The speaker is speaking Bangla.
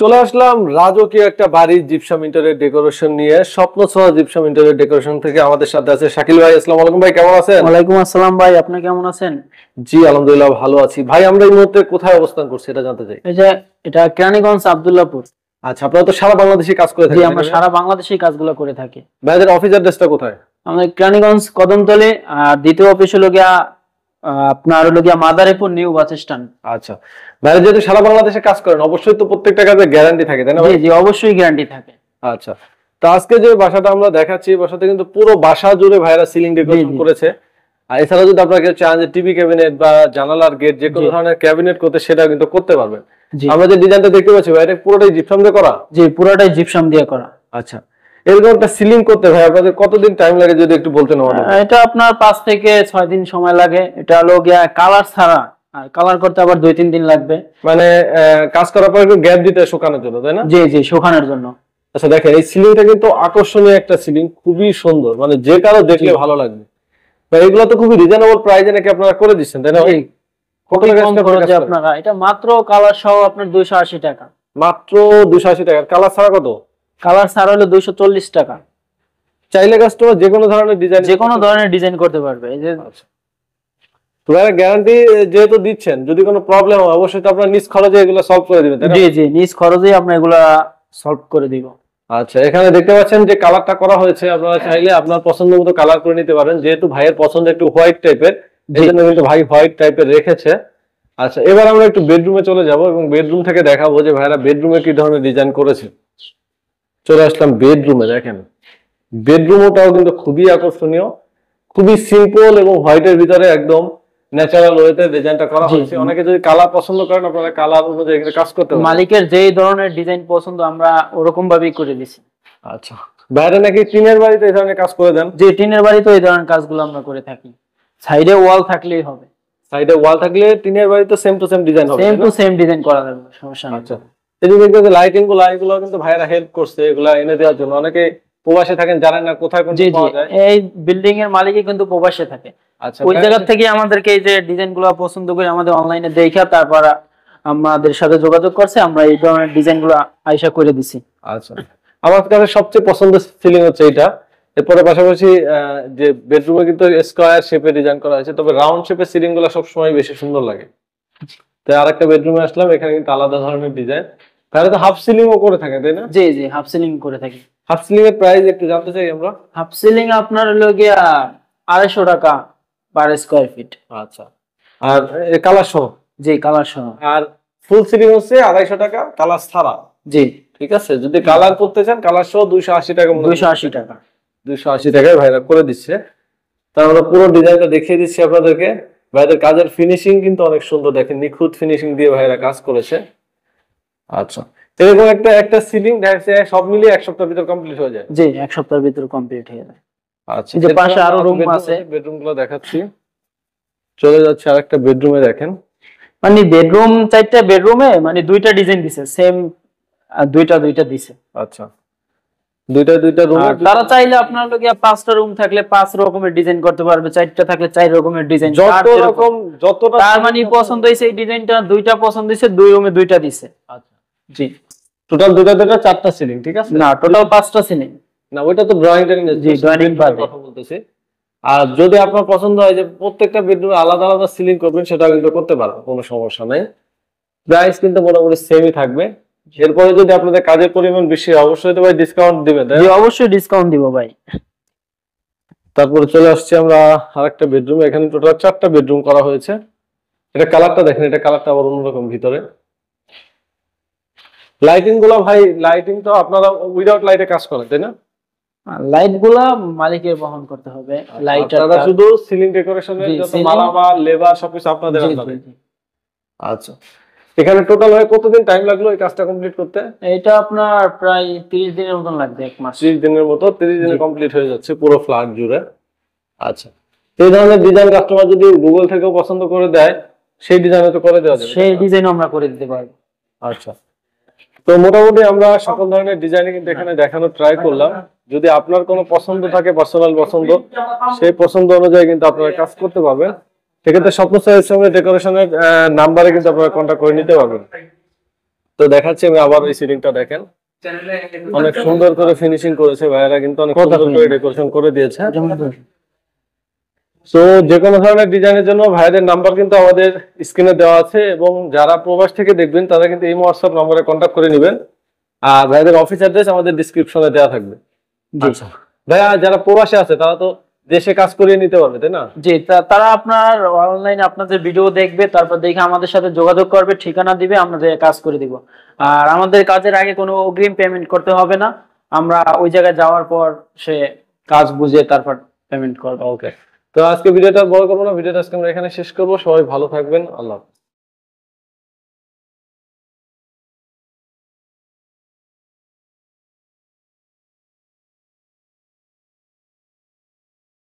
চলে আসলাম রাজকীয় একটা বাড়ির জিপসাম ইন্টারের ডেকোরেশন নিয়ে স্বপ্ন ছোঁয়া জিপসাম ইন্টারের ডেকোরেশন থেকে আমাদের সাথে আছে শাকিল ভাই আসসালামু আলাইকুম ভাই কেমন আছেন ওয়ালাইকুম আসসালাম ভাই আপনি কেমন আছেন জি আলহামদুলিল্লাহ ভালো আছি ভাই আমরা এই মুহূর্তে কোথায় অবস্থান করছি এটা জানতে চাই এই যে এটা কেরানীগঞ্জ আব্দুল্লাহপুর আচ্ছা আপনারা তো সারা বাংলাদেশে কাজ করে থাকেন জি আমরা সারা বাংলাদেশে কাজগুলো করে থাকি ভাইদের অফিস অ্যাড্রেসটা কোথায় আমাদের কেরানীগঞ্জ কদমতলে আর দ্বিতীয় অফিস হলো গিয়া আপনার হলো গিয়া মাদারীপুর নিউ বাস স্ট্যান্ড আচ্ছা ভাই যেহেতু সারা বাংলাদেশে কাজ করেন অবশ্যই তো প্রত্যেকটা কাজে গ্যারান্টি থাকে তাই না জি জি অবশ্যই গ্যারান্টি থাকে আচ্ছা তো আজকে যে বাসাটা আমরা দেখাচ্ছি বাসাতে কিন্তু পুরো বাসা জুড়ে ভাইরা সিলিং ডেকোরেশন করেছে আর এছাড়া যদি আপনারা কেউ চান যে টিভি ক্যাবিনেট বা জানালার গেট যে কোনো ধরনের ক্যাবিনেট করতে সেটা কিন্তু করতে পারবেন আমরা যে ডিজাইনটা দেখতে পাচ্ছি ভাই এটা পুরোটাই জিপসাম দিয়ে করা জি পুরোটাই জিপসাম দিয়ে করা আচ্ছা সিলিং করতে ভাই আপনাদের কতদিন টাইম লাগে যদি একটু এটা আপনার থেকে দিন সময় লাগে এটা হলো গিয়া কালার ছাড়া কালার করতে আবার দিন লাগবে মানে কাজ করার পর একটু গ্যাপ দিতে শুকানোর জন্য তাই না জি জি শুকানোর জন্য আচ্ছা দেখেন এই সিলিংটা কিন্তু আকর্ষণীয় একটা সিলিং খুবই সুন্দর মানে যে কারো দেখলে ভালো লাগবে এগুলো তো খুবই রিজনেবল প্রাইজে নাকি আপনারা করে দিচ্ছেন তাই না আপনারা এটা মাত্র কালার সহ আপনার দুইশো আশি টাকা মাত্র আশি টাকা কালার ছাড়া কত কালার স্যার হলো দুইশো চল্লিশ টাকা চাইলে কাস্টমার যে কোনো ধরনের ডিজাইন যে কোনো ধরনের ডিজাইন করতে পারবে এই যে গ্যারান্টি আচ্ছা। যেহেতু দিচ্ছেন যদি কোনো প্রবলেম হয় অবশ্যই তো নিজ খরচে এগুলো সলভ করে জি জি নিজ খরচেই আমরা সলভ করে দিব আচ্ছা এখানে দেখতে পাচ্ছেন যে কালারটা করা হয়েছে আপনারা চাইলে আপনার পছন্দ মতো কালার করে নিতে পারেন যেহেতু ভাইয়ের পছন্দ একটু হোয়াইট টাইপের কিন্তু ভাই হোয়াইট টাইপের রেখেছে আচ্ছা এবার আমরা একটু বেডরুমে চলে যাব এবং বেডরুম থেকে দেখাবো যে ভাইরা বেডরুমে কি ধরনের ডিজাইন করেছে চলে আসলাম বেডরুমে দেখেন বেডরুমটাও কিন্তু খুবই আকর্ষণীয় খুবই সিম্পল এবং হোয়াইটের ভিতরে একদম ন্যাচারাল ওয়েতে ডিজাইনটা করা হয়েছে অনেকে যদি কালার পছন্দ করেন আপনারা কালার অনুযায়ী কাজ করতে মালিকের যেই ধরনের ডিজাইন পছন্দ আমরা ওরকম ভাবেই করে দিছি আচ্ছা বাইরে নাকি টিনের বাড়িতে এই ধরনের কাজ করে দেন যে টিনের বাড়িতে এই ধরনের কাজগুলো আমরা করে থাকি সাইডে ওয়াল থাকলেই হবে সাইডে ওয়াল থাকলে টিনের বাড়িতে সেম টু সেম ডিজাইন হবে সেম টু সেম ডিজাইন করা যাবে সমস্যা আচ্ছা এদিক থেকে লাইটিং গুলো এগুলো কিন্তু ভাইরা হেল্প করছে এগুলো এনে দেওয়ার জন্য অনেকে প্রবাসে থাকেন জানেন না কোথায় কোন পাওয়া যায় এই বিল্ডিং এর মালিকই কিন্তু প্রবাসে থাকে আচ্ছা ওই জায়গা আচ্ছা। থেকে আমাদেরকে এই যে ডিজাইন গুলো পছন্দ করে আমাদের অনলাইনে দেখা তারপর আমাদের সাথে যোগাযোগ করছে আমরা এই ধরনের ডিজাইন গুলো আয়সা করে দিছি আচ্ছা আমার কাছে সবচেয়ে পছন্দ সিলিং হচ্ছে এটা এরপরে পাশাপাশি যে বেডরুমে কিন্তু স্কোয়ার শেপে ডিজাইন করা হয়েছে তবে রাউন্ড শেপের সিলিং গুলো সবসময় বেশি সুন্দর লাগে আর একটা বেডরুমে আসলাম এখানে কিন্তু আলাদা ধরনের ডিজাইন তাহলে তো হাফ সিলিং ও করে থাকে তাই না জি জি হাফ সিলিং করে থাকে হাফ সিলিং এর প্রাইস একটু জানতে চাই আমরা হাফ সিলিং আপনার হলো গিয়া আড়াইশো টাকা পার স্কোয়ার ফিট আচ্ছা আর কালার সহ জি কালার সহ আর ফুল সিলিং হচ্ছে আড়াইশো টাকা কালার ছাড়া জি ঠিক আছে যদি কালার করতে চান কালার সহ দুইশো আশি টাকা দুইশো আশি টাকা দুইশো আশি টাকায় ভাইরা করে দিচ্ছে তাহলে পুরো ডিজাইনটা দেখিয়ে দিচ্ছি আপনাদেরকে ভাইদের কাজের ফিনিশিং কিন্তু অনেক সুন্দর দেখেন নিখুঁত ফিনিশিং দিয়ে ভাইরা কাজ করেছে আচ্ছা এরকম একটা একটা সিলিং সব মিলিয়ে এক সপ্তাহের ভিতর কমপ্লিট হয়ে যায় জি এক সপ্তাহের ভিতর কমপ্লিট হয়ে যায় আচ্ছা যে পাশে আরো রুম আছে বেডরুম গুলো দেখাচ্ছি চলে যাচ্ছে আরেকটা বেডরুমে দেখেন মানে বেডরুম চারটা বেডরুমে মানে দুইটা ডিজাইন দিছে সেম দুইটা দুইটা দিছে আচ্ছা দুইটা দুইটা রুম চাইলে আপনার পাঁচটা রুম থাকলে পাঁচ রকমের ডিজাইন করতে পারবে চারটা থাকলে চার রকমের যতটা মানে দুইটা পছন্দ টোটাল আচ্ছা। দুইটা চারটা সিলিং ঠিক আছে না টোটাল পাঁচটা সিলিং না ওইটা তো ড্রয়িং কথা আর যদি আপনার পছন্দ হয় যে প্রত্যেকটা বেডরুমে আলাদা আলাদা সিলিং করবেন সেটা কিন্তু করতে পারবেন কোনো সমস্যা নাই প্রাইস কিন্তু মোটামুটি সেমই থাকবে এরপরে যদি আপনাদের কাজের পরিমাণ বেশি অবশ্যই তো ভাই ডিসকাউন্ট দিবেন জি অবশ্যই ডিসকাউন্ট দিব ভাই তারপরে চলে আসছি আমরা আরেকটা বেডরুম এখানে টোটাল চারটা বেডরুম করা হয়েছে এটা কালারটা দেখেন এটা কালারটা আবার অন্যরকম ভিতরে লাইটিং গুলো ভাই লাইটিং তো আপনারা উইদাউট লাইটে কাজ করেন তাই না লাইট হ্যাঁ, গুলা মালিকের বহন করতে হবে লাইট আচ্ছা, শুধু সিলিং ডেকোরেশনের লেবার আচ্ছা এখানে টোটাল হয়ে কতদিন টাইম লাগলো এই কাজটা কমপ্লিট করতে এটা আপনার প্রায় 30 দিনের মতন লাগবে এক মাস 30 দিনের মতো 30 দিনে কমপ্লিট হয়ে যাচ্ছে পুরো ফ্ল্যাট জুড়ে আচ্ছা এই ধরনের ডিজাইন কাস্টমার যদি গুগল থেকেও পছন্দ করে দেয় সেই ডিজাইনও তো করে দেওয়া যাবে সেই ডিজাইনও আমরা করে দিতে পারব আচ্ছা তো মোটামুটি আমরা সকল ধরনের ডিজাইন কিন্তু এখানে হ্যাঁ। দেখানোর ট্রাই করলাম যদি আপনার কোনো পছন্দ থাকে পার্সোনাল পছন্দ হ্যাঁ। সেই পছন্দ অনুযায়ী কিন্তু আপনারা কাজ করতে পারবেন সেক্ষেত্রে স্বপ্ন সঙ্গে ডেকোরেশনের নাম্বারে কিন্তু আপনারা কন্ট্যাক্ট করে নিতে পারবেন তো দেখাচ্ছি আমি আবার এই সিলিংটা দেখেন অনেক সুন্দর করে ফিনিশিং করেছে ভাইয়েরা কিন্তু অনেক সুন্দর ডেকোরেশন করে দিয়েছে তো যে কোনো ধরনের ডিজাইনের জন্য ভাইদের নাম্বার কিন্তু আমাদের স্ক্রিনে দেওয়া আছে এবং যারা প্রবাস থেকে দেখবেন তারা কিন্তু এই হোয়াটসঅ্যাপ নম্বরে কন্ট্যাক্ট করে নেবেন আর ভাইদের অফিস অ্যাড্রেস আমাদের ডিসক্রিপশনে দেওয়া থাকবে ভাইয়া যারা প্রবাসে আছে তারা তো দেশে কাজ করিয়ে নিতে পারবে তাই না জি তারা আপনার অনলাইনে আপনাদের ভিডিও দেখবে তারপর দেখে আমাদের সাথে যোগাযোগ করবে ঠিকানা দিবে আমাদের কাজ করে দিব আর আমাদের কাজের আগে কোনো অগ্রিম পেমেন্ট করতে হবে না আমরা ওই জায়গায় যাওয়ার পর সে কাজ বুঝে তারপর পেমেন্ট করবে ওকে তো আজকে ভিডিওটা বড় করবো না ভিডিওটা আজকে আমরা এখানে শেষ করবো সবাই ভালো থাকবেন আল্লাহ